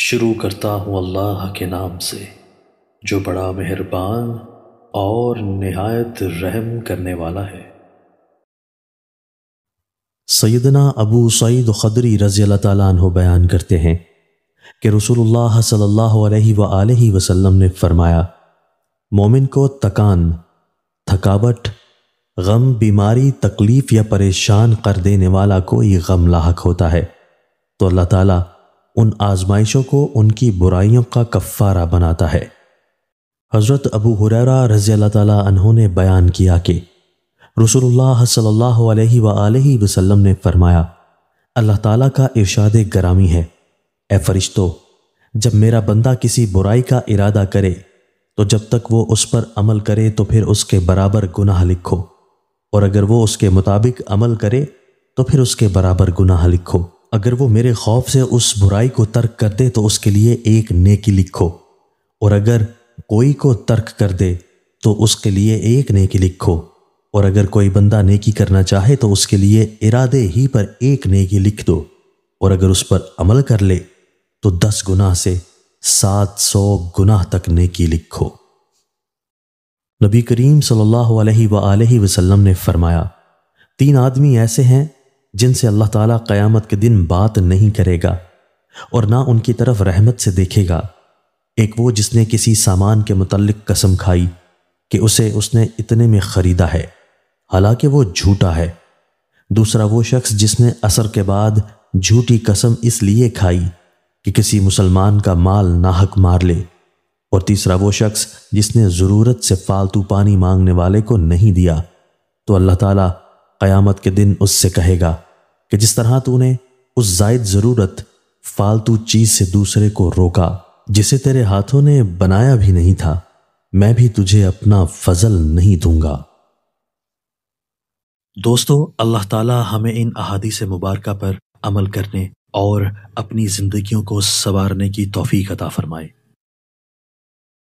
शुरू करता हूँ अल्लाह के नाम से जो बड़ा मेहरबान और नहायत रहम करने वाला है सैदना अबू सईद खदरी रज़ी अल्लाह बयान करते हैं कि रसूलुल्लाह सल्लल्लाहु अलैहि वसल्लम ने फरमाया मोमिन को तकान थकावट गम बीमारी तकलीफ़ या परेशान कर देने वाला कोई गम लाक होता है तो अल्लाह ताला उन आजमाइशों को उनकी बुराइयों का कफ़ारा बनाता है हज़रत अबू हुररा रज़ी अल्लाह ने बयान किया कि रसूलुल्लाह सल्लल्लाहु अलैहि वसल्लम ने फरमाया अल्लाह ताला का इरशाद गरामी है ए फरिश्तो जब मेरा बंदा किसी बुराई का इरादा करे तो जब तक वो उस पर अमल करे तो फिर उसके बराबर गुनाह लिखो और अगर वो उसके मुताबिक अमल करे तो फिर उसके बराबर गुनाह लिखो अगर वो मेरे खौफ से उस बुराई को तर्क कर दे तो उसके लिए एक नेकी लिखो और अगर कोई को तर्क कर दे तो उसके लिए एक नेकी लिखो और अगर कोई बंदा नेकी करना चाहे तो उसके लिए इरादे ही पर एक नेकी लिख दो और अगर उस पर अमल कर ले तो दस गुनाह से सात सौ गुनाह तक नेकी लिखो नबी करीम सल्लल्लाहु अलैहि वसल्लम ने फरमाया तीन आदमी ऐसे हैं जिनसे अल्लाह ताला क़यामत के दिन बात नहीं करेगा और ना उनकी तरफ रहमत से देखेगा एक वो जिसने किसी सामान के मुतलक कसम खाई कि उसे उसने इतने में ख़रीदा है हालांकि वो झूठा है दूसरा वो शख्स जिसने असर के बाद झूठी कसम इसलिए खाई कि किसी मुसलमान का माल नाहक मार ले और तीसरा वो शख्स जिसने ज़रूरत से फालतू पानी मांगने वाले को नहीं दिया तो अल्लाह ताला क़यामत के दिन उससे कहेगा कि जिस तरह तूने उस जायद ज़रूरत फालतू चीज़ से दूसरे को रोका जिसे तेरे हाथों ने बनाया भी नहीं था मैं भी तुझे अपना फजल नहीं दूंगा दोस्तों अल्लाह ताला हमें इन अहादी से मुबारक पर अमल करने और अपनी ज़िंदगियों को संवारने की तोफ़ी अता फरमाए